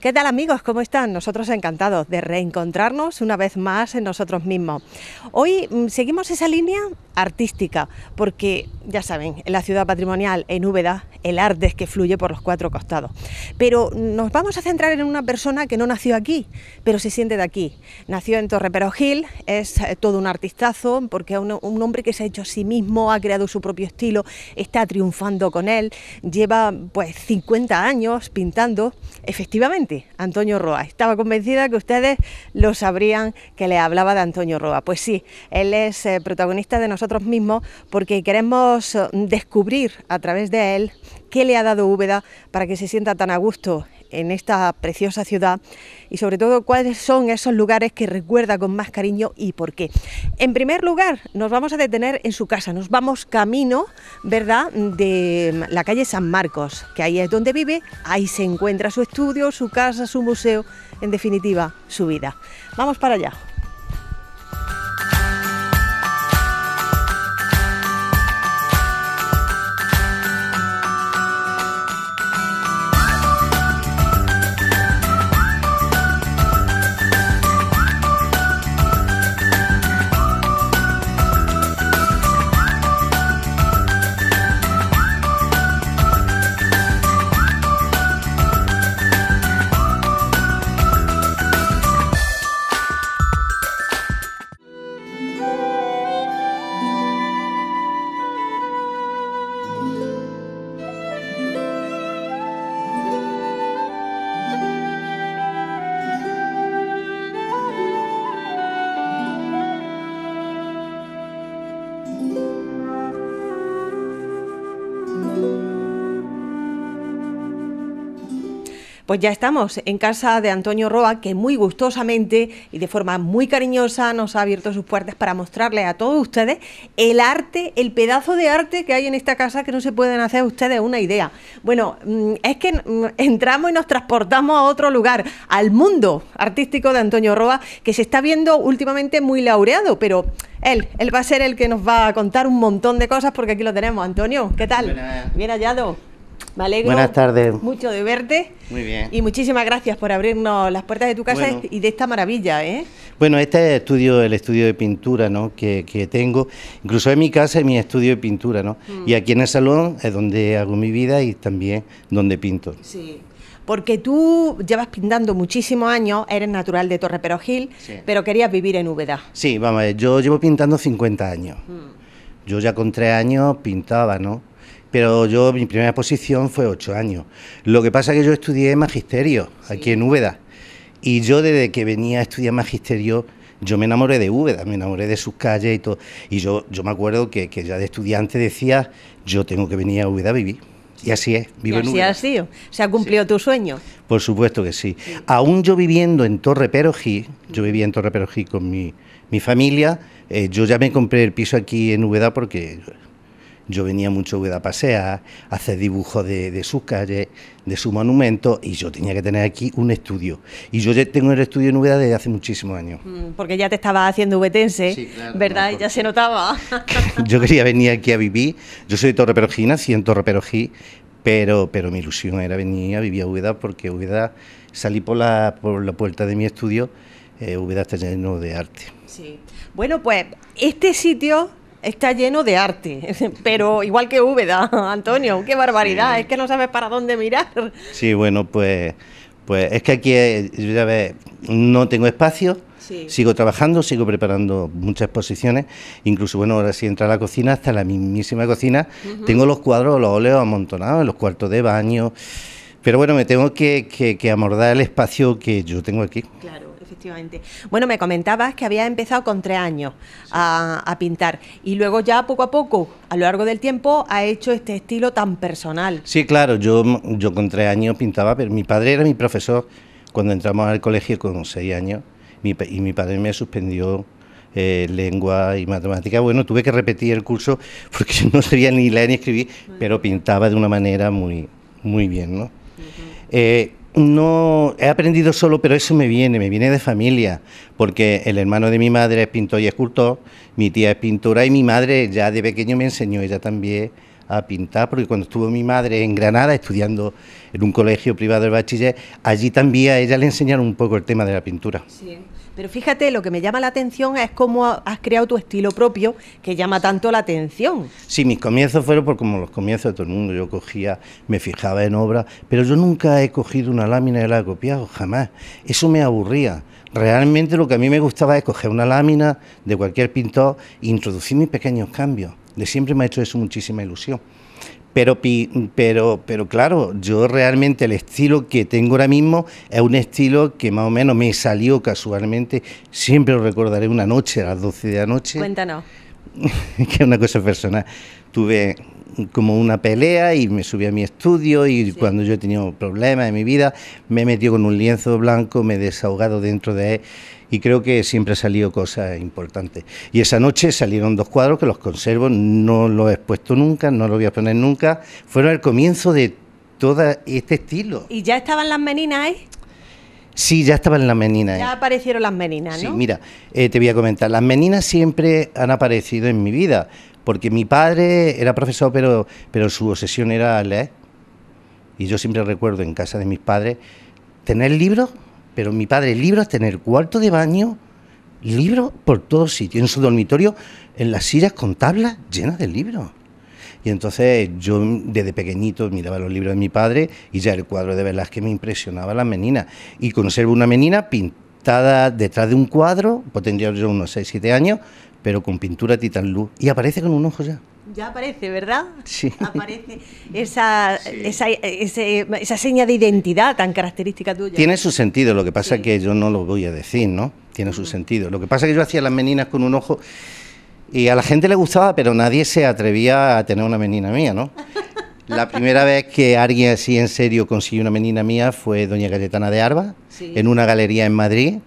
¿Qué tal amigos? ¿Cómo están? Nosotros encantados de reencontrarnos una vez más en nosotros mismos. Hoy mm, seguimos esa línea artística, porque ya saben, en la ciudad patrimonial, en Úbeda, el arte es que fluye por los cuatro costados. Pero nos vamos a centrar en una persona que no nació aquí, pero se siente de aquí. Nació en Torreperogil, Gil, es eh, todo un artistazo, porque es un, hombre que se ha hecho a sí mismo, ha creado su propio estilo, está triunfando con él, lleva pues 50 años pintando. Efectivamente, Antonio Roa, estaba convencida que ustedes lo sabrían que le hablaba de Antonio Roa. Pues sí, él es eh, protagonista de nosotros mismos porque queremos eh, descubrir a través de él qué le ha dado Úbeda para que se sienta tan a gusto en esta preciosa ciudad y sobre todo cuáles son esos lugares que recuerda con más cariño y por qué. En primer lugar, nos vamos a detener en su casa, nos vamos camino, ¿verdad?, de mm, la calle San Marcos, que ahí es donde vive, ahí se encuentra su estudio, su casa, su museo, en definitiva, su vida. Vamos para allá. Pues ya estamos en casa de Antonio Roa, que muy gustosamente y de forma muy cariñosa nos ha abierto sus puertas para mostrarles a todos ustedes el arte, el pedazo de arte que hay en esta casa que no se pueden hacer ustedes una idea. Bueno, mm, es que mm, entramos y nos transportamos a otro lugar, al mundo artístico de Antonio Roa, que se está viendo últimamente muy laureado, pero él, él va a ser el que nos va a contar un montón de cosas porque aquí lo tenemos. Antonio, ¿qué tal? Bien hallado. Me alegro. Buenas tardes. Mucho de verte. Muy bien. Y muchísimas gracias por abrirnos las puertas de tu casa y de esta maravilla, ¿eh? Bueno, este es el estudio, el estudio de pintura, Que, tengo. Incluso en mi casa es mi estudio de pintura, ¿no? Mm. Y aquí en el salón es donde hago mi vida y también donde pinto. Sí porque tú llevas pintando muchísimos años, eres natural de Torre Perogil, pero querías vivir en Úbeda. Sí, vamos a ver, yo llevo pintando 50 años. Mm. Yo ya con tres años pintaba, ¿no? pero yo mi primera posición fue ocho años. Lo que pasa es que yo estudié magisterio aquí en Úbeda y yo desde que venía a estudiar magisterio yo me enamoré de Úbeda, me enamoré de sus calles y todo. Y yo, yo me acuerdo que, ya de estudiante decía, yo tengo que venir a Úbeda a vivir. Y así es, vivo y así en Úbeda. Ha sido. ¿Se ha cumplido tu sueño? Por supuesto que sí. Aún yo viviendo en Torre Perojí, yo vivía en Torre Perojí con mi, familia, eh, yo ya me compré el piso aquí en Úbeda porque yo venía mucho a pasear, a hacer dibujos de, sus calles, de su monumento, y yo tenía que tener aquí un estudio. Y yo ya tengo el estudio en Ubeda desde hace muchísimos años. Mm, porque ya te estaba haciendo ubetense, ¿verdad? ya se notaba. yo quería venir aquí a vivir. Yo soy de Perojí, nací en pero, pero mi ilusión era venir a vivir a Ubeda porque Ubeda salí por la, por la puerta de mi estudio, eh, Ubeda está lleno de arte. Sí. Bueno, pues este sitio está lleno de arte, pero igual que Úbeda, Antonio, qué barbaridad, es que no sabes para dónde mirar. Sí, bueno, pues, pues es que aquí, eh, ya ves, no tengo espacio. Sigo trabajando, sigo preparando muchas exposiciones, incluso bueno, ahora si entra a la cocina, hasta la mismísima cocina, tengo los cuadros, los óleos amontonados en los cuartos de baño, pero bueno, me tengo que, que, que amordar el espacio que yo tengo aquí. Claro. Bueno, me comentabas que había empezado con tres años a, pintar y luego ya poco a poco, a lo largo del tiempo, ha hecho este estilo tan personal. Sí, claro, yo, yo con tres años pintaba, pero mi padre era mi profesor cuando entramos al colegio con seis años y mi padre me suspendió eh, lengua y matemática. Bueno, tuve que repetir el curso porque no sabía ni leer ni escribir, pero pintaba de una manera muy, muy bien, ¿no? Eh, no he aprendido solo, pero eso me viene, me viene de familia, porque el hermano de mi madre es pintor y escultor, mi tía es pintora y mi madre ya de pequeño me enseñó ella también a pintar, porque cuando estuvo mi madre en Granada estudiando en un colegio privado de bachiller, allí también a ella le enseñaron un poco el tema de la pintura. Pero fíjate, lo que me llama la atención es cómo has creado tu estilo propio que llama tanto la atención. Sí, mis comienzos fueron por como los comienzos de todo el mundo. Yo cogía, me fijaba en obras, pero yo nunca he cogido una lámina y la he copiado, jamás. Eso me aburría. Realmente lo que a mí me gustaba es coger una lámina de cualquier pintor e introducir mis pequeños cambios. De siempre me ha hecho eso muchísima ilusión. Pero, pero, pero claro, yo realmente el estilo que tengo ahora mismo es un estilo que más o menos me salió casualmente. Siempre lo recordaré una noche, a las 12 de la noche. Cuéntanos. que es una cosa personal. Tuve como una pelea y me subí a mi estudio y cuando yo he tenido problemas en mi vida me he metido con un lienzo blanco, me he desahogado dentro de él y creo que siempre ha salido cosas importantes. Y esa noche salieron dos cuadros que los conservo, no los he expuesto nunca, no los voy a poner nunca. Fueron el comienzo de todo este estilo. ¿Y ya estaban las meninas ahí? Eh? Sí, ya estaban las meninas. Ya eh. aparecieron las meninas, ¿no? Sí, mira, eh, te voy a comentar. Las meninas siempre han aparecido en mi vida, porque mi padre era profesor, pero, pero su obsesión era leer. Y yo siempre recuerdo en casa de mis padres tener libros pero mi padre, libros hasta tener cuarto de baño, libro por todos sitios. En su dormitorio, en las sillas con tablas llenas de libros. Y entonces yo desde pequeñito miraba los libros de mi padre y ya el cuadro de que me impresionaba las meninas. Y conservo una menina pintada detrás de un cuadro, pues tendría yo unos 6, 7 años, pero con pintura titán luz. Y aparece con un ojo ya. Ya aparece, ¿verdad? Sí. Aparece esa, esa, seña de identidad tan característica tuya. Tiene su sentido, lo que pasa que yo no lo voy a decir, ¿no? Tiene su sentido. Lo que pasa que yo hacía las meninas con un ojo y a la gente le gustaba, pero nadie se atrevía a tener una menina mía, ¿no? La primera vez que alguien así en serio consiguió una menina mía fue doña Cayetana de Arba, en una galería en Madrid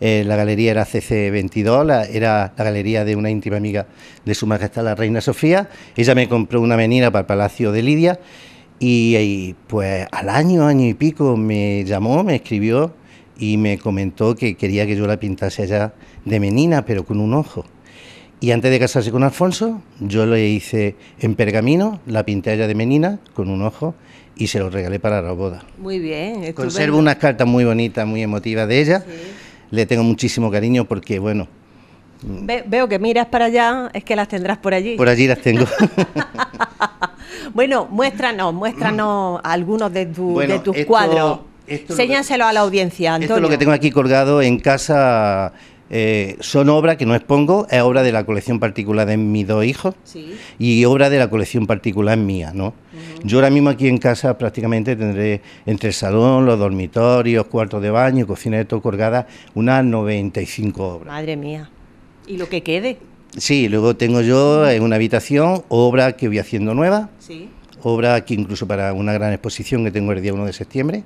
eh, la galería era CC22, era la galería de una íntima amiga de Su Majestad la Reina Sofía. Ella me compró una menina para el Palacio de Lidia y, pues al año, año y pico me llamó, me escribió y me comentó que quería que yo la pintase allá de menina, pero con un ojo. Y antes de casarse con Alfonso, yo le hice en pergamino, la pinté allá de menina con un ojo y se lo regalé para la boda. Muy bien. Conservo unas cartas muy bonitas, muy emotivas de ella le tengo muchísimo cariño porque, bueno... veo que miras para allá, es que las tendrás por allí. Por allí las tengo. bueno, muéstranos, muéstranos algunos de, de tus cuadros. Esto a la audiencia, Esto es lo que tengo aquí colgado en casa eh, son obras que no expongo, es obra de la colección particular de mis dos hijos y obra de la colección particular mía, ¿no? Yo ahora mismo aquí en casa prácticamente tendré entre el salón, los dormitorios, cuartos de baño, cocina de todo colgada, unas 95 obras. Madre mía. ¿Y lo que quede? Sí, luego tengo yo en una habitación obra que voy haciendo nueva, obra que incluso para una gran exposición que tengo el día 1 de septiembre,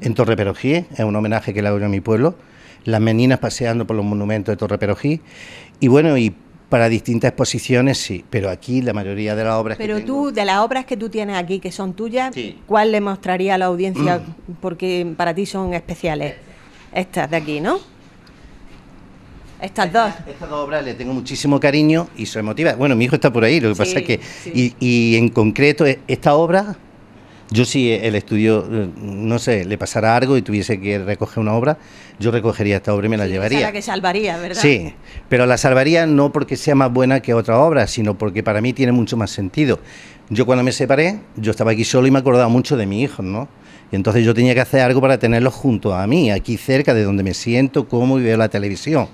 en Torre Perogíe, es un homenaje que le hago a mi pueblo las meninas paseando por los monumentos de Torre Perojí. Y bueno, y para distintas exposiciones sí, pero aquí la mayoría de las obras pero tú de las obras que tú tienes aquí que son tuyas, ¿cuál le mostraría a la audiencia mm. porque para ti son especiales? Estas de aquí, ¿no? Estas dos. Estas dos obras le tengo muchísimo cariño y son emotivas. Bueno, mi hijo está por ahí, lo que pasa es que... Y, y en concreto, e, esta obra yo si eh, el estudio, eh, no sé, le pasara algo y tuviese que recoger una obra, yo recogería esta obra y me la llevaría. Esa la que salvaría, ¿verdad? Sí, pero la salvaría no porque sea más buena que otra obra, sino porque para mí tiene mucho más sentido. Yo cuando me separé, yo estaba aquí solo y me acordaba mucho de mi hijo, ¿no? Y entonces yo tenía que hacer algo para tenerlos junto a mí, aquí cerca de donde me siento, como y veo la televisión.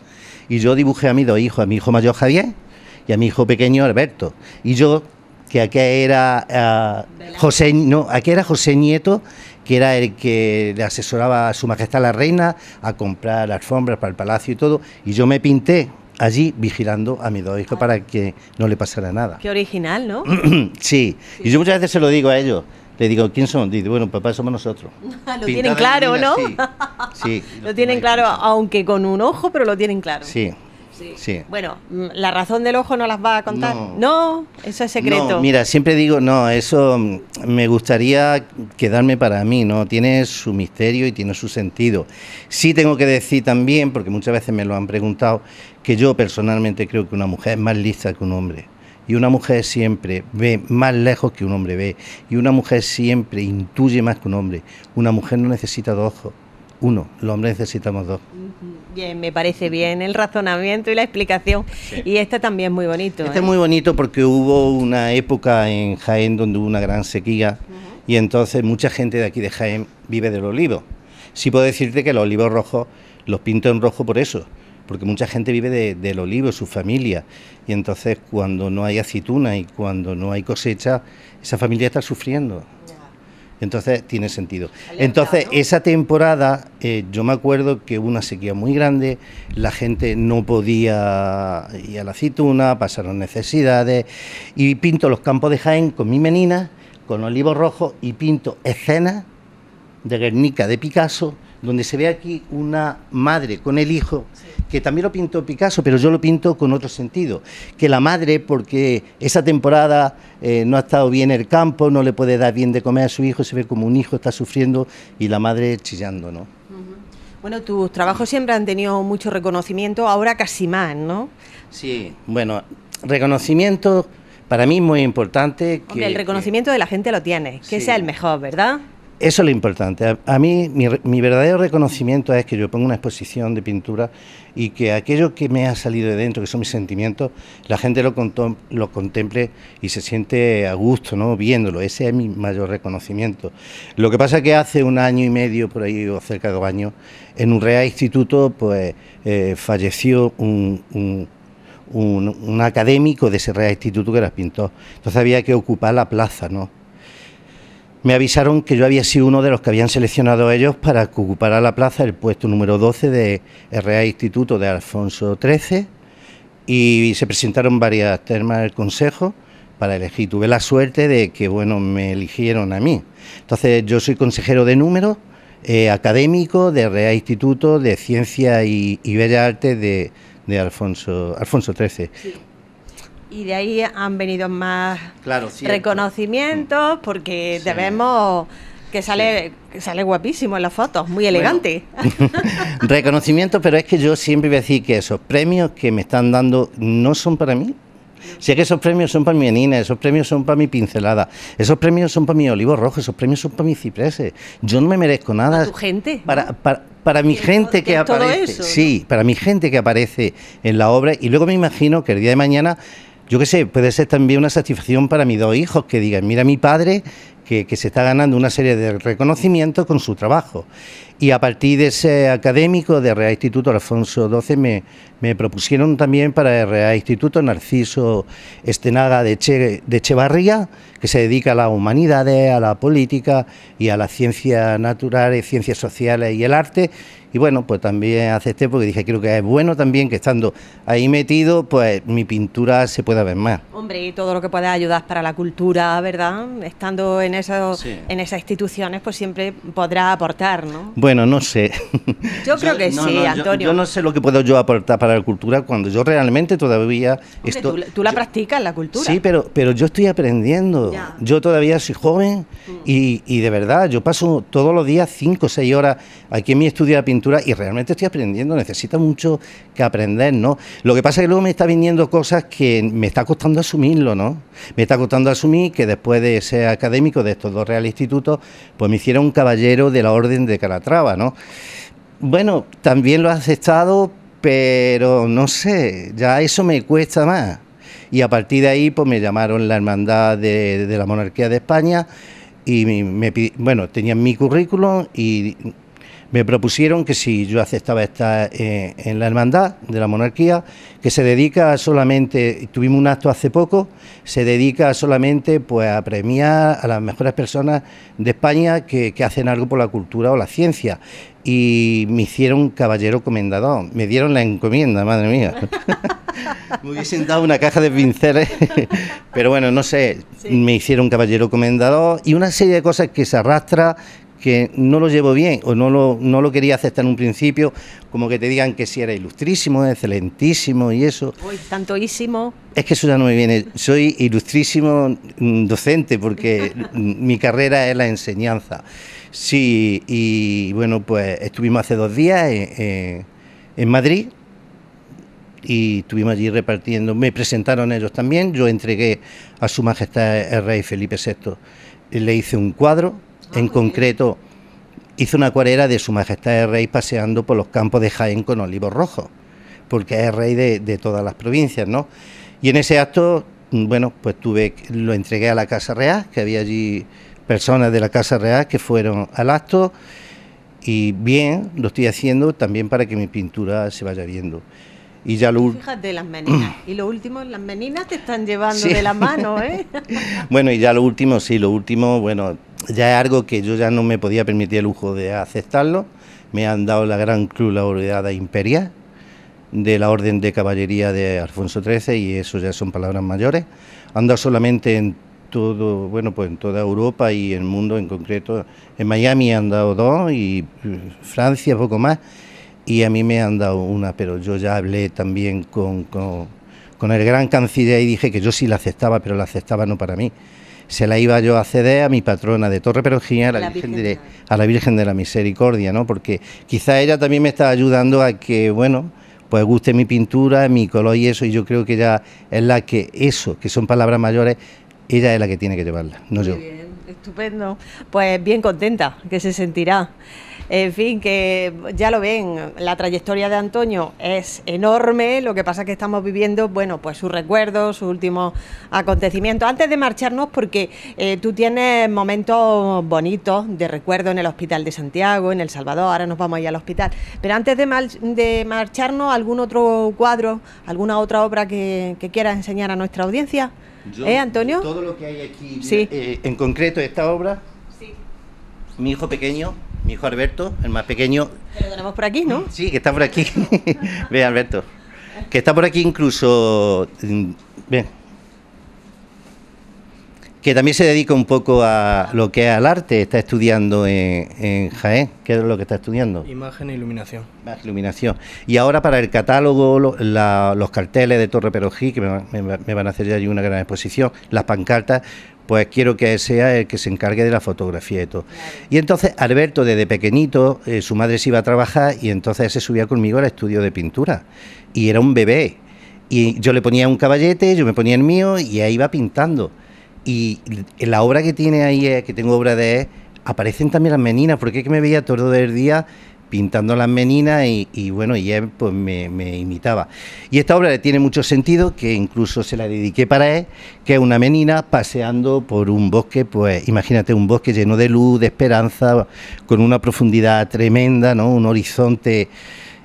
Y yo dibujé a mis dos hijos, a mi hijo mayor Javier y a mi hijo pequeño Alberto. Y yo que aquel era eh, José, no, aquí era José Nieto, que era el que le asesoraba a su majestad la reina a comprar alfombras para el palacio y todo, y yo me pinté allí vigilando a mi dos hijos para que no le pasara nada. Qué original, ¿no? sí. y yo muchas veces se lo digo a ellos. Le digo, ¿quién son? Dice, bueno, papá, somos nosotros. lo tienen claro, ¿no? sí. lo tienen claro, aunque con un ojo, pero lo tienen claro. Sí, Sí. Bueno, mm, la razón del ojo no las va a contar. No, eso es secreto. mira, siempre digo, no, eso mm, me gustaría quedarme para mí, ¿no? Tiene su misterio y tiene su sentido. Sí tengo que decir también, porque muchas veces me lo han preguntado, que yo personalmente creo que una mujer es más lista que un hombre. Y una mujer siempre ve más lejos que un hombre ve. Y una mujer siempre intuye más que un hombre. Una mujer no necesita dos ojos uno, los hombres necesitamos dos. Bien, me parece bien el razonamiento y la explicación. Y este también es muy bonito. Este es ¿eh? muy bonito porque hubo una época en Jaén donde hubo una gran sequía y entonces mucha gente de aquí de Jaén vive del olivo. Sí puedo decirte que los olivos rojos los pinto en rojo por eso, porque mucha gente vive del olivo, su familia. Y entonces cuando no hay aceituna y cuando no hay cosecha, esa familia está sufriendo. Entonces tiene sentido. Entonces, esa temporada, eh, yo me acuerdo que hubo una sequía muy grande, la gente no podía ir a la aceituna, pasaron necesidades, y pinto los campos de Jaén con mi menina, con olivos rojo y pinto escenas de Guernica de Picasso donde se ve aquí una madre con el hijo, que también lo pintó Picasso, pero yo lo pinto con otro sentido, que la madre, porque esa temporada eh, no ha estado bien el campo, no le puede dar bien de comer a su hijo, se ve como un hijo está sufriendo y la madre chillando, ¿no? Bueno, tus trabajos siempre han tenido mucho reconocimiento, ahora casi más, ¿no? Sí, bueno, reconocimiento para mí es muy importante. el reconocimiento de la gente lo tiene, que sea el mejor, ¿verdad? Eso es lo importante. A, mí mi, verdadero reconocimiento es que yo pongo una exposición de pintura y que aquello que me ha salido de dentro, que son mis sentimientos, la gente lo, contemple y se siente a gusto ¿no? viéndolo. Ese es mi mayor reconocimiento. Lo que pasa es que hace un año y medio, por ahí, o cerca de dos años, en un real instituto pues, eh, falleció un, un, académico de ese Real Instituto que era pintor. Entonces había que ocupar la plaza, ¿no? me avisaron que yo había sido uno de los que habían seleccionado a ellos para que ocupara la plaza, el puesto número 12 de Real Instituto de Alfonso XIII, y se presentaron varias termas al Consejo para elegir. Tuve la suerte de que, bueno, me eligieron a mí. Entonces, yo soy consejero de números, eh, académico de Real Instituto de Ciencia y, Bellas Artes de, Alfonso, Alfonso XIII y de ahí han venido más reconocimientos mm. porque te debemos que sale, sale guapísimo en las fotos, muy elegante. Reconocimientos, reconocimiento, pero es que yo siempre voy a decir que esos premios que me están dando no son para mí. Si es que esos premios son para mi anina, esos premios son para mi pincelada, esos premios son para mi olivo rojo, esos premios son para mis cipreses. Yo no me merezco nada. Para tu gente. Para, mi gente que aparece. sí, para mi gente que aparece en la obra. Y luego me imagino que el día de mañana yo qué sé, puede ser también una satisfacción para mis dos hijos que digan, mira mi padre que, que se está ganando una serie de reconocimientos con su trabajo. Y a partir de ese académico de Real Instituto Alfonso XII me, me propusieron también para el Real Instituto Narciso Estenaga de, che, de Echevarría, que se dedica a las humanidades, a la política y a las ciencias naturales, ciencias sociales y el arte. Y bueno, pues también acepté este, porque dije, creo que es bueno también que estando ahí metido, pues mi pintura se pueda ver más. Hombre, y todo lo que pueda ayudar para la cultura, ¿verdad? Estando en, en esas instituciones, pues siempre podrá aportar, ¿no? Bueno, no sé. Yo creo que sí, Antonio. Yo, no sé lo que puedo yo aportar para la cultura cuando yo realmente todavía... esto, tú, la practicas, la cultura. Sí, pero, pero yo estoy aprendiendo. Yo todavía soy joven mm. y, de verdad, yo paso todos los días cinco o seis horas aquí en mi estudio de pintura y realmente estoy aprendiendo. Necesita mucho que aprender, ¿no? Lo que pasa es que luego me está viniendo cosas que me está costando asumirlo, ¿no? Me está costando asumir que después de ser académico de estos dos reales institutos, pues me hiciera un caballero de la Orden de Calatrava ¿no? Bueno, también lo has aceptado, pero no sé, ya eso me cuesta más. Y a partir de ahí, pues me llamaron la Hermandad de, la Monarquía de España y me, pidieron, bueno, tenían mi currículum y me propusieron que si yo aceptaba estar eh, en la hermandad de la monarquía, que se dedica solamente, tuvimos un acto hace poco, se dedica solamente pues a premiar a las mejores personas de España que, hacen algo por la cultura o la ciencia. Y me hicieron caballero comendador, me dieron la encomienda, madre mía. me hubiesen dado una caja de pinceles, pero bueno, no sé, me hicieron caballero comendador y una serie de cosas que se arrastra, que no lo llevo bien o no lo, quería aceptar en un principio, como que te digan que si era ilustrísimo, excelentísimo y eso. tantoísimo. Es que eso ya no me viene. Soy ilustrísimo mm, docente porque mi carrera es la enseñanza. Sí, y bueno, pues estuvimos hace dos días en, en Madrid y estuvimos allí repartiendo. Me presentaron ellos también, yo entregué a Su Majestad el Rey Felipe VI, le hice un cuadro Ah, en concreto, hizo una acuarela de Su Majestad el Rey paseando por los campos de Jaén con olivos rojos, porque es rey de, todas las provincias, ¿no? Y en ese acto, mm, bueno, pues tuve, lo entregué a la Casa Real, que había allí personas de la Casa Real que fueron al acto y bien, lo estoy haciendo también para que mi pintura se vaya viendo. Y ya lo... Fíjate las meninas. y lo último, las meninas te están llevando de la mano, ¿eh? bueno, y ya lo último, sí, lo último, bueno, ya es algo que yo ya no me podía permitir el lujo de aceptarlo. Me han dado la gran cruz la laureada imperial de la Orden de Caballería de Alfonso XIII y eso ya son palabras mayores. Han dado solamente en todo, bueno, pues en toda Europa y el mundo en concreto. En Miami han dado dos y eh, Francia poco más y a mí me han dado una, pero yo ya hablé también con, con el gran canciller y dije que yo sí la aceptaba, pero la aceptaba no para mí, se la iba yo a ceder a mi patrona de Torre Perugina... a la, Virgen, de, la Misericordia, ¿no? Porque quizá ella también me está ayudando a que, bueno, pues guste mi pintura, mi color y eso, y yo creo que ella es la que eso, que son palabras mayores, ella es la que tiene que llevarla, no Muy yo. Bien, estupendo. Pues bien contenta, que se sentirá. En fin, que ya lo ven, la trayectoria de Antonio es enorme, lo que pasa es que estamos viviendo, bueno, pues sus recuerdos, sus últimos acontecimientos. Antes de marcharnos, porque eh, tú tienes momentos bonitos de recuerdo en el Hospital de Santiago, en El Salvador, ahora nos vamos a ir al hospital, pero antes de, marcharnos, ¿algún otro cuadro, alguna otra obra que, quieras enseñar a nuestra audiencia? ¿Eh, Antonio? Todo lo que hay aquí, eh, en concreto esta obra, sí. mi hijo pequeño, mi hijo Alberto, el más pequeño. Que lo tenemos por aquí, ¿no? Sí, que está por aquí. Ve, Alberto. Que está por aquí incluso. Mm, ...ven que también se dedica un poco a lo que es al arte, está estudiando en, Jaén, ¿qué es lo que está estudiando? Imagen e iluminación. E iluminación. Y ahora para el catálogo, los carteles de Torre Perojí, que me, van a hacer allí una gran exposición, las pancartas, pues quiero que sea el que se encargue de la fotografía y todo. Y entonces Alberto desde pequeñito, eh, su madre se iba a trabajar y entonces se subía conmigo al estudio de pintura. Y era un bebé. Y yo le ponía un caballete, yo me ponía el mío y ahí iba pintando. Y la obra que tiene ahí, eh, que tengo obra de aparecen también las meninas, porque es que me veía todo el día pintando las meninas y, bueno, y él pues me, imitaba. Y esta obra le tiene mucho sentido, que incluso se la dediqué para él, que es una menina paseando por un bosque, pues imagínate un bosque lleno de luz, de esperanza, con una profundidad tremenda, ¿no? Un horizonte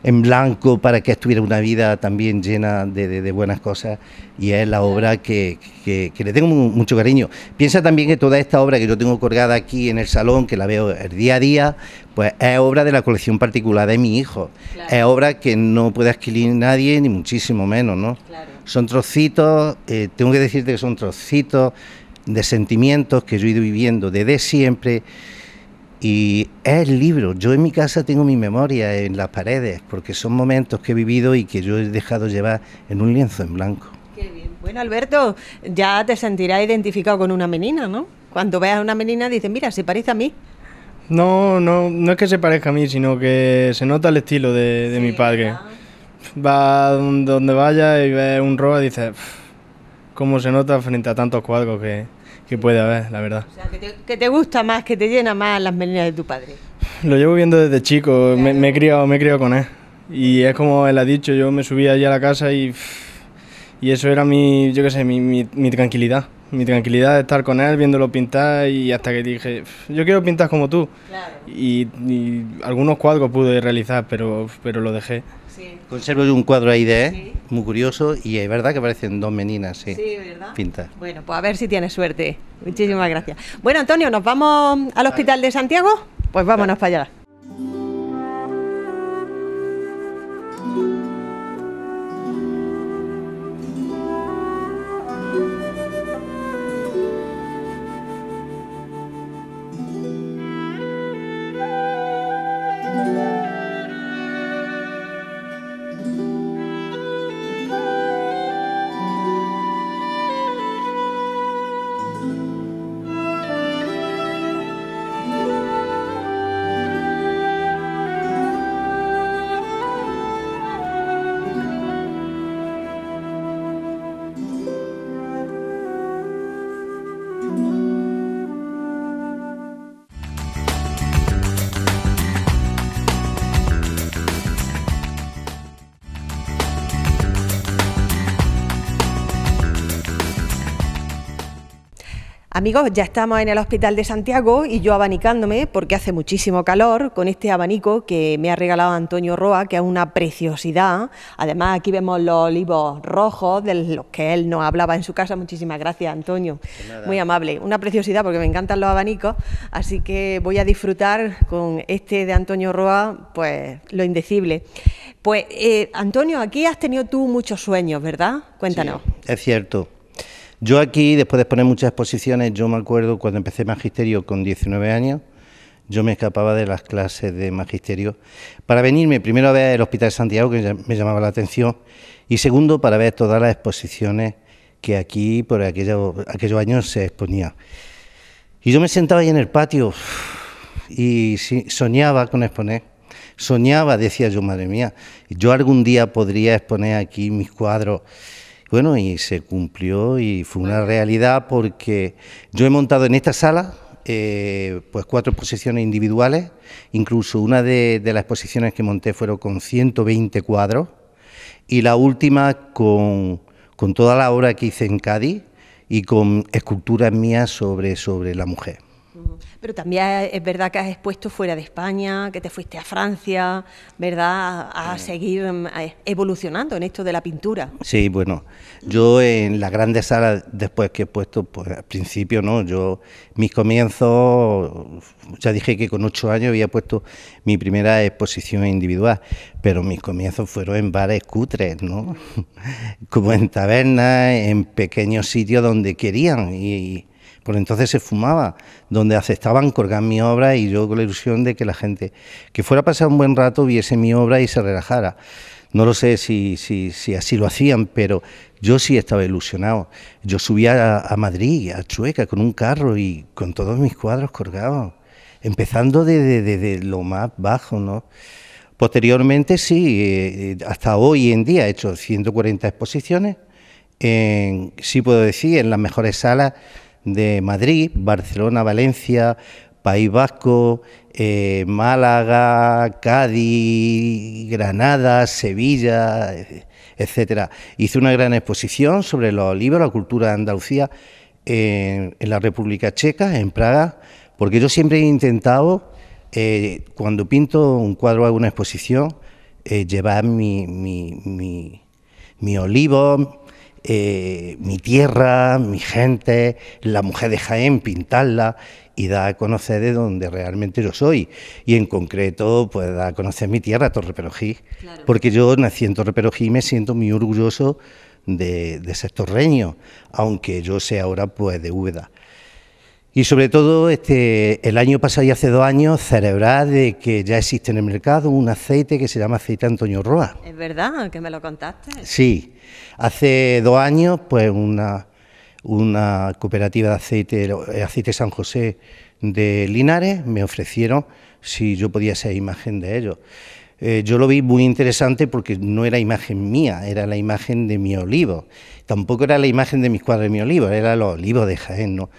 en blanco para que estuviera una vida también llena de, buenas cosas y es la obra que, que, le tengo mucho cariño. Piensa también que toda esta obra que yo tengo colgada aquí en el salón, que la veo el día a día, pues es obra de la colección particular de mi hijo. Es obra que no puede adquirir nadie, ni muchísimo menos, ¿no? Son trocitos, eh, tengo que decirte que son trocitos de sentimientos que yo he ido viviendo desde siempre y es el libro. Yo en mi casa tengo mi memoria en las paredes, porque son momentos que he vivido y que yo he dejado llevar en un lienzo en blanco. Qué bien. Bueno, Alberto, ya te sentirás identificado con una menina, ¿no? Cuando veas a una menina dices, mira, se parece a mí. No, no, no es que se parezca a mí, sino que se nota el estilo de, mi padre. Va donde vaya y ve un robo y dice, ¿cómo se nota frente a tantos cuadros que, que puede haber, la verdad. O sea, que te, gusta más, que te llena más las meninas de tu padre. Lo llevo viendo desde chico, me, he criado, me he con él. Y es como él ha dicho, yo me subía allí a la casa y, y eso era mi, yo qué sé, mi, tranquilidad. Mi tranquilidad de estar con él, viéndolo pintar y hasta que dije, yo quiero pintar como tú. Claro. Y, y, algunos cuadros pude realizar, pero, pero lo dejé. Conservo un cuadro ahí de e, muy curioso, y es verdad que parecen dos meninas, sí. ...pinta... Bueno, pues a ver si tienes suerte. Muchísimas gracias. Bueno, Antonio, ¿nos vamos al Hospital de Santiago? Pues vámonos para allá. Amigos, ya estamos en el Hospital de Santiago y yo abanicándome porque hace muchísimo calor con este abanico que me ha regalado Antonio Roa, que es una preciosidad. Además, aquí vemos los olivos rojos de los que él nos hablaba en su casa. Muchísimas gracias, Antonio. Muy amable. Una preciosidad porque me encantan los abanicos, así que voy a disfrutar con este de Antonio Roa, pues lo indecible. Pues, eh, Antonio, aquí has tenido tú muchos sueños, ¿verdad? Cuéntanos. es cierto. Yo aquí, después de exponer muchas exposiciones, yo me acuerdo cuando empecé magisterio con 19 años, yo me escapaba de las clases de magisterio para venirme primero a ver el Hospital de Santiago, que me llamaba la atención, y segundo para ver todas las exposiciones que aquí por aquellos años se exponían. Y yo me sentaba ahí en el patio y soñaba con exponer. Soñaba, decía yo, madre mía, yo algún día podría exponer aquí mis cuadros. Bueno, y se cumplió y fue una realidad porque yo he montado en esta sala eh, pues cuatro exposiciones individuales, incluso una de, las exposiciones que monté fueron con 120 cuadros y la última con, con toda la obra que hice en Cádiz y con esculturas mías sobre, sobre la mujer. Pero también es verdad que has expuesto fuera de España, que te fuiste a Francia, ¿verdad? A seguir mm, e, evolucionando en esto de la pintura. Sí, bueno, yo en las grandes salas después que he puesto, pues al principio no, yo mis comienzos, ya dije que con ocho años había puesto mi primera exposición individual, pero mis comienzos fueron en bares cutres, ¿no? Como en tabernas, en pequeños sitios donde querían y por pues entonces se fumaba, donde aceptaban colgar mi obra y yo con la ilusión de que la gente que fuera a pasar un buen rato viese mi obra y se relajara. No lo sé si, así lo hacían, pero yo sí estaba ilusionado. Yo subía a, Madrid, a Chueca, con un carro y con todos mis cuadros colgados, empezando desde lo más bajo, ¿no? Posteriormente, sí, eh, hasta hoy en día he hecho 140 exposiciones. En, sí puedo decir, en las mejores salas de Madrid, Barcelona, Valencia, País Vasco, eh, Málaga, Cádiz, Granada, Sevilla, etcétera. Hice una gran exposición sobre los olivos, la cultura de Andalucía en, la República Checa, en Praga, porque yo siempre he intentado, eh, cuando pinto un cuadro o hago una exposición, eh, llevar mi, mi, mi olivo, eh, mi tierra, mi gente, la mujer de Jaén, pintarla y dar a conocer de donde realmente yo soy. Y en concreto, pues dar a conocer mi tierra, Torre Perojí, Porque yo nací en Perojí y me siento muy orgulloso de, de ser torreño, aunque yo sea ahora pues de Úbeda. Y sobre todo, este, el año pasado y hace dos años, celebrar de que ya existe en el mercado un aceite que se llama aceite Antonio Roa. Es verdad, que me lo contaste. Sí, hace dos años, pues una, cooperativa de aceite, aceite San José de Linares, me ofrecieron si yo podía ser imagen de ellos. Eh, yo lo vi muy interesante porque no era imagen mía, era la imagen de mi olivo. Tampoco era la imagen de mis cuadros de mi olivo, era los olivos de Jaén, ¿no?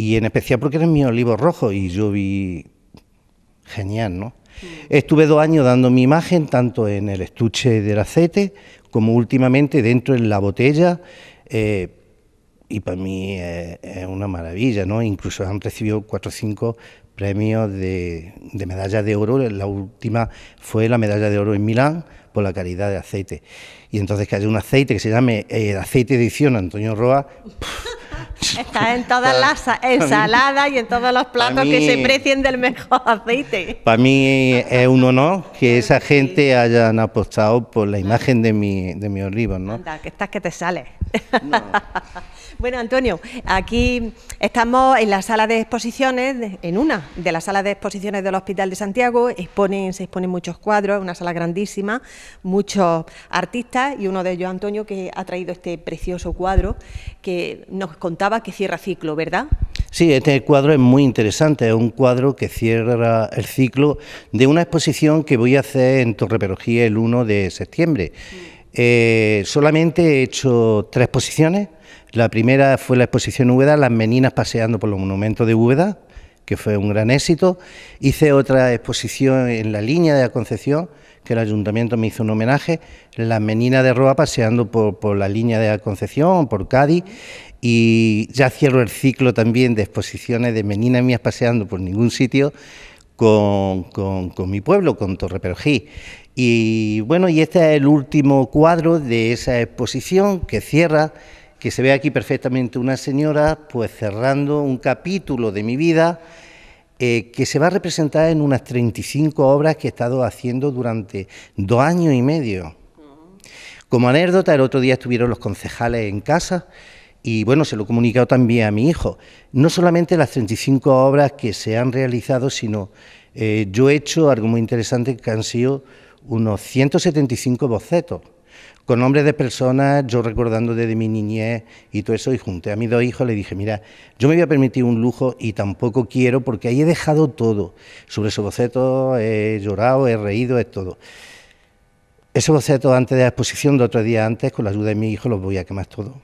Y en especial porque eran mi olivo rojo y yo vi genial, ¿no? Mm. Estuve dos años dando mi imagen, tanto en el estuche del aceite como últimamente dentro en la botella. Eh, y para mí eh, es, una maravilla, ¿no? Incluso han recibido cuatro o cinco premios de, de medalla de oro. La última fue la medalla de oro en Milán por la calidad de aceite. Y entonces que haya un aceite que se llame ...el eh, Aceite Edición Antonio Roa, Está en todas las ensaladas y en todos los platos que se precien del mejor aceite. Para mí es un honor que esa gente hayan apostado por la imagen de mi, de que estás que te sales. Bueno, Antonio, aquí estamos en la sala de exposiciones, en una de las salas de exposiciones del Hospital de Santiago. Exponen, se exponen muchos cuadros, una sala grandísima, muchos artistas y uno de ellos, Antonio, que ha traído este precioso cuadro que nos contaba que cierra ciclo, ¿verdad? Sí, este cuadro es muy interesante, es un cuadro que cierra el ciclo de una exposición que voy a hacer en Torreperogía el 1 de septiembre. Mm. Eh, solamente he hecho tres exposiciones. La primera fue la exposición Úbeda, Las Meninas paseando por los monumentos de Úbeda, que fue un gran éxito. Hice otra exposición en la línea de la Concepción, que el ayuntamiento me hizo un homenaje, Las Meninas de Roa paseando por, por la línea de la Concepción, por Cádiz. Y ya cierro el ciclo también de exposiciones de meninas mías paseando por ningún sitio con, mi pueblo, con Torrepergí. Y bueno, y este es el último cuadro de esa exposición que cierra, que se ve aquí perfectamente una señora, pues cerrando un capítulo de mi vida eh, que se va a representar en unas 35 obras que he estado haciendo durante dos años y medio. Mm. Como anécdota, el otro día estuvieron los concejales en casa y bueno, se lo he comunicado también a mi hijo. No solamente las 35 obras que se han realizado, sino eh, yo he hecho algo muy interesante que han sido unos 175 bocetos con nombres de personas, yo recordando desde mi niñez y todo eso, y junté a mis dos hijos, le dije, mira, yo me voy a permitir un lujo y tampoco quiero, porque ahí he dejado todo. Sobre esos bocetos he llorado, he reído, es todo. Ese bocetos antes de la exposición, de otro día antes, con la ayuda de mi hijo, los voy a quemar todo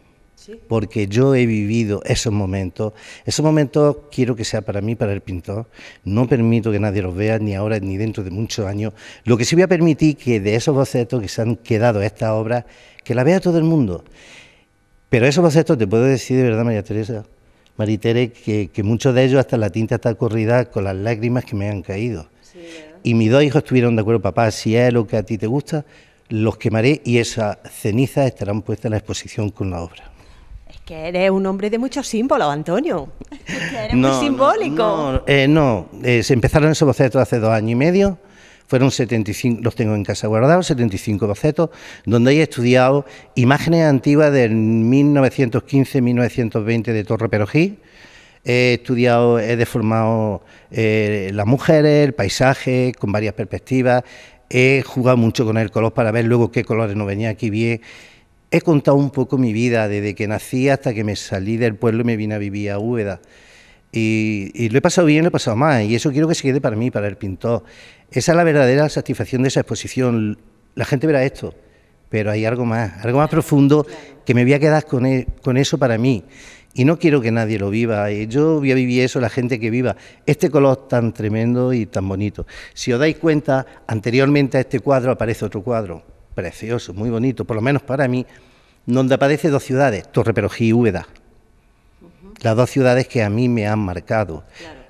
porque yo he vivido esos momentos. Esos momentos quiero que sea para mí, para el pintor. No permito que nadie los vea, ni ahora, ni dentro de muchos años. Lo que sí voy a permitir que de esos bocetos que se han quedado estas obras, que la vea todo el mundo. Pero esos bocetos, te puedo decir de verdad, María Teresa, Maritere, que, que muchos de ellos, hasta la tinta está corrida con las lágrimas que me han caído. y mis dos hijos estuvieron de acuerdo, papá, si es lo que a ti te gusta, los quemaré y esas cenizas estarán puestas en la exposición con la obra. Es que eres un hombre de muchos símbolos, Antonio. Es eres muy simbólico. No, eh, eh, se empezaron esos bocetos hace dos años y medio. Fueron 75, los tengo en casa guardados, 75 bocetos, donde he estudiado imágenes antiguas del 1915-1920 de Torre Perojí. He estudiado, he deformado eh, las mujeres, el paisaje, con varias perspectivas. He jugado mucho con el color para ver luego qué colores no venía aquí bien he contado un poco mi vida desde que nací hasta que me salí del pueblo y me vine a vivir a Úbeda. Y, lo he pasado bien, lo he pasado mal, y eso quiero que se quede para mí, para el pintor. Esa es la verdadera satisfacción de esa exposición. La gente verá esto, pero hay algo más, algo más profundo que me voy a quedar con, e, con eso para mí. Y no quiero que nadie lo viva, eh, yo voy a vivir eso, la gente que viva, este color tan tremendo y tan bonito. Si os dais cuenta, anteriormente a este cuadro aparece otro cuadro precioso, muy bonito, por lo menos para mí, donde aparece dos ciudades, Torre y Úbeda. Las dos ciudades que a mí me han marcado.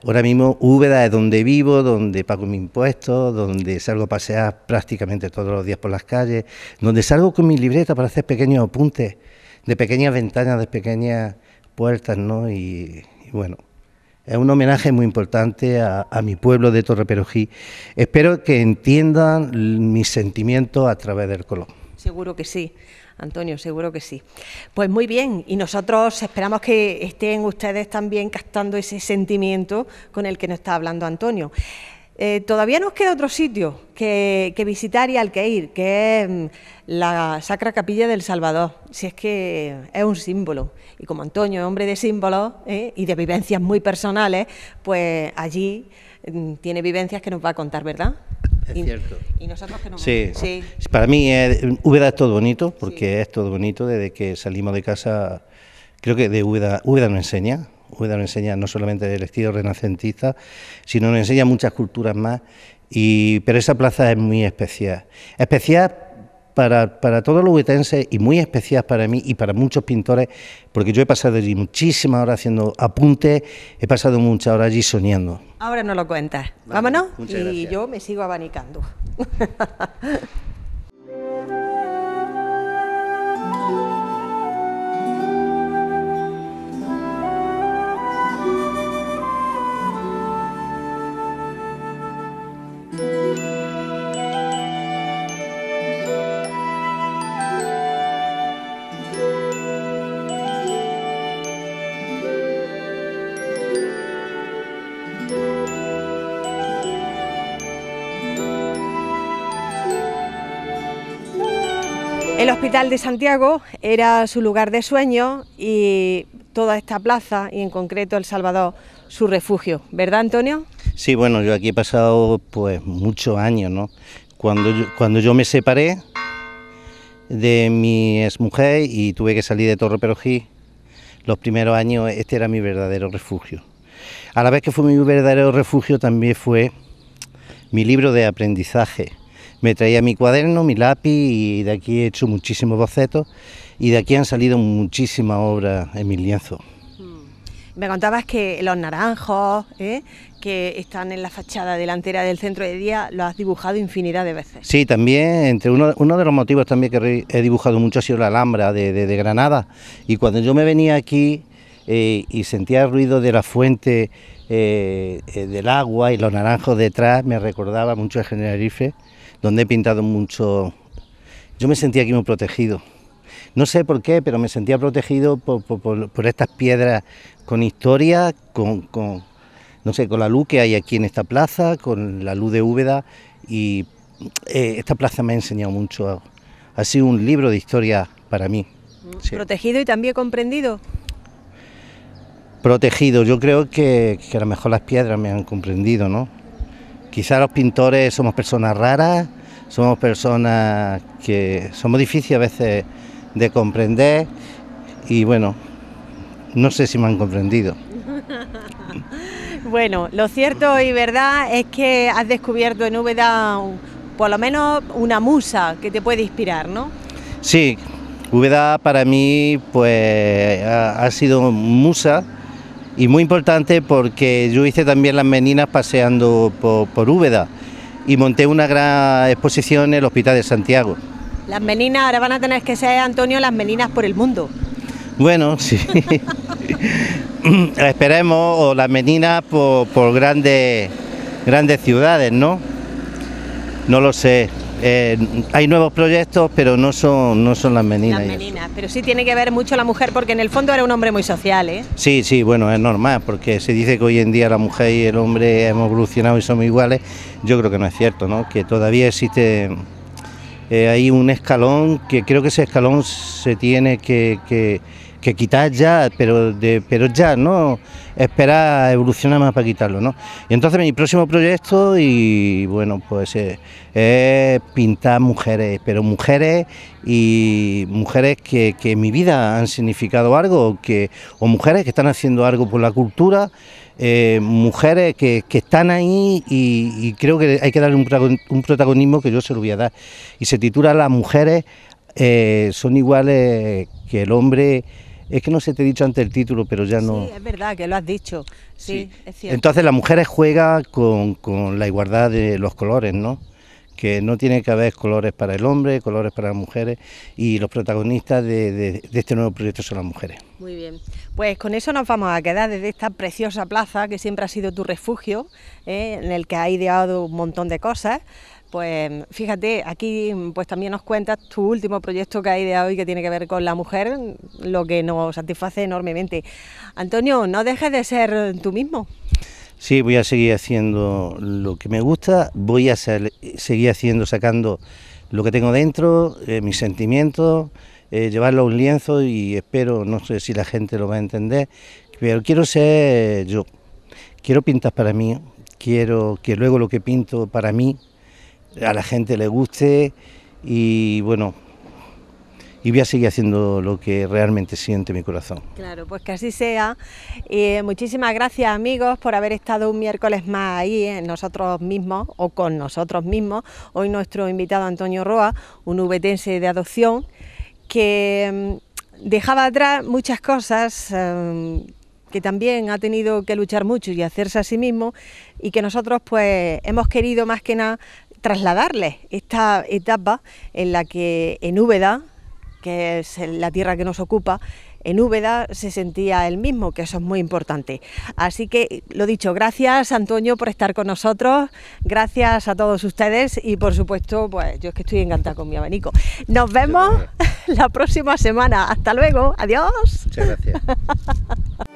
Ahora mismo Úbeda es donde vivo, donde pago mis impuestos, donde salgo a pasear prácticamente todos los días por las calles, donde salgo con mi libreta para hacer pequeños apuntes de pequeñas ventanas, de pequeñas puertas, ¿no? y bueno, es un homenaje muy importante a, mi pueblo de Torreperojí. Espero que entiendan mis sentimientos a través del color. Seguro que sí. Antonio, seguro que sí. Pues muy bien, y nosotros esperamos que estén ustedes también captando ese sentimiento con el que nos está hablando Antonio. Eh, todavía nos queda otro sitio que, visitar y al que ir, que es mm, la Sacra Capilla del Salvador. Si es que es un símbolo. Y como Antonio es hombre de símbolos eh, y de vivencias muy personales, pues allí mm, tiene vivencias que nos va a contar, ¿verdad? Es cierto. Y nosotros que nos sí. Para mí, Ubeda mm, es todo bonito, porque es todo bonito desde que salimos de casa. Creo que de Úbeda, nos enseña, Úbeda nos enseña no solamente el estilo renacentista, sino nos enseña muchas culturas más, y, pero esa plaza es muy especial. Especial para, para, todos los huetenses y muy especial para mí y para muchos pintores, porque yo he pasado allí muchísimas horas haciendo apuntes, he pasado muchas horas allí soñando. Ahora no lo cuentas. Vámonos y yo me sigo abanicando. Hospital de Santiago era su lugar de sueño y toda esta plaza, y en concreto El Salvador, su refugio, ¿verdad Antonio? Sí, bueno, yo aquí he pasado pues muchos años, ¿no? Cuando yo, cuando yo me separé de mi exmujer y tuve que salir de Torre Perojí, los primeros años este era mi verdadero refugio. A la vez que fue mi verdadero refugio también fue mi libro de aprendizaje me traía mi cuaderno, mi lápiz y de aquí he hecho muchísimos bocetos y de aquí han salido muchísimas obras en mis lienzos. Mm. Me contabas que los naranjos ¿eh? que están en la fachada delantera del centro de día lo has dibujado infinidad de veces. Sí, también, entre uno, de los motivos también que he dibujado mucho ha sido la Alhambra de, Granada y cuando yo me venía aquí eh, y sentía el ruido de la fuente eh, del agua y los naranjos detrás me recordaba mucho a Generalife donde he pintado mucho. Yo me sentía aquí muy protegido. No sé por qué, pero me sentía protegido por, estas piedras con historia, con, no sé, con la luz que hay aquí en esta plaza, con la luz de Úbeda. Y eh, esta plaza me ha enseñado mucho. Ha sido un libro de historia para mí. ¿Protegido y también comprendido? Protegido, yo creo que, que a lo mejor las piedras me han comprendido, ¿no? Quizá los pintores somos personas raras, somos personas que somos difíciles a veces de comprender y bueno, no sé si me han comprendido. Bueno, lo cierto y verdad es que has descubierto en Úbeda por lo menos una musa que te puede inspirar, ¿no? Sí, Úbeda para mí pues ha, ha sido musa y muy importante porque yo hice también las meninas paseando por, Úbeda y monté una gran exposición en el Hospital de Santiago. Las meninas ahora van a tener que ser, Antonio, las meninas por el mundo. Bueno, sí. Esperemos, o las meninas por, grandes, grandes ciudades, ¿no? No lo sé. Eh, hay nuevos proyectos, pero no son, no son las meninas. pero sí tiene que ver mucho la mujer, porque en el fondo era un hombre muy social, ¿eh? Sí, sí, bueno, es normal, porque se dice que hoy en día la mujer y el hombre hemos evolucionado y somos iguales. Yo creo que no es cierto, ¿no? Que todavía existe eh, hay un escalón que creo que ese escalón se tiene que que quitar ya, pero, de, pero ya, no espera a evolucionar más para quitarlo, ¿no? Y entonces mi próximo proyecto y bueno, pues eh, es, pintar mujeres, pero mujeres y mujeres que, en mi vida han significado algo, que, o mujeres que están haciendo algo por la cultura, eh, mujeres que, están ahí y, creo que hay que darle un, protagonismo que yo se lo voy a dar. Y se titula Las mujeres eh, son iguales que el hombre es que no se te he dicho antes el título, pero ya no... Sí, es verdad que lo has dicho, sí, es cierto. Entonces las mujeres juegan con, la igualdad de los colores, ¿no? que no tiene que haber colores para el hombre, colores para las mujeres y los protagonistas de, este nuevo proyecto son las mujeres. Muy bien, pues con eso nos vamos a quedar desde esta preciosa plaza que siempre ha sido tu refugio, ¿eh? en el que has ideado un montón de cosas. Pues fíjate, aquí pues también nos cuentas tu último proyecto que hay ideado... hoy que tiene que ver con la mujer, lo que nos satisface enormemente. Antonio, no dejes de ser tú mismo. Sí, voy a seguir haciendo lo que me gusta, voy a seguir haciendo, sacando lo que tengo dentro, eh, mis sentimientos, eh, llevarlo a un lienzo y espero, no sé si la gente lo va a entender, pero quiero ser yo, quiero pintar para mí, quiero que luego lo que pinto para mí a la gente le guste y bueno, y voy a seguir haciendo lo que realmente siente mi corazón. Claro, pues que así sea. Y eh, muchísimas gracias amigos por haber estado un miércoles más ahí en eh, nosotros mismos o con nosotros mismos. Hoy nuestro invitado Antonio Roa, un ubetense e de adopción, que mm, dejaba atrás muchas cosas. Mm, que también ha tenido que luchar mucho y hacerse a sí mismo y que nosotros pues hemos querido más que nada trasladarle esta etapa en la que en Úbeda, que es la tierra que nos ocupa, en Úbeda se sentía el mismo, que eso es muy importante. Así que, lo dicho, gracias Antonio por estar con nosotros, gracias a todos ustedes y por supuesto, pues yo es que estoy encantada con mi abanico. Nos vemos la próxima semana. Hasta luego, adiós. Muchas gracias.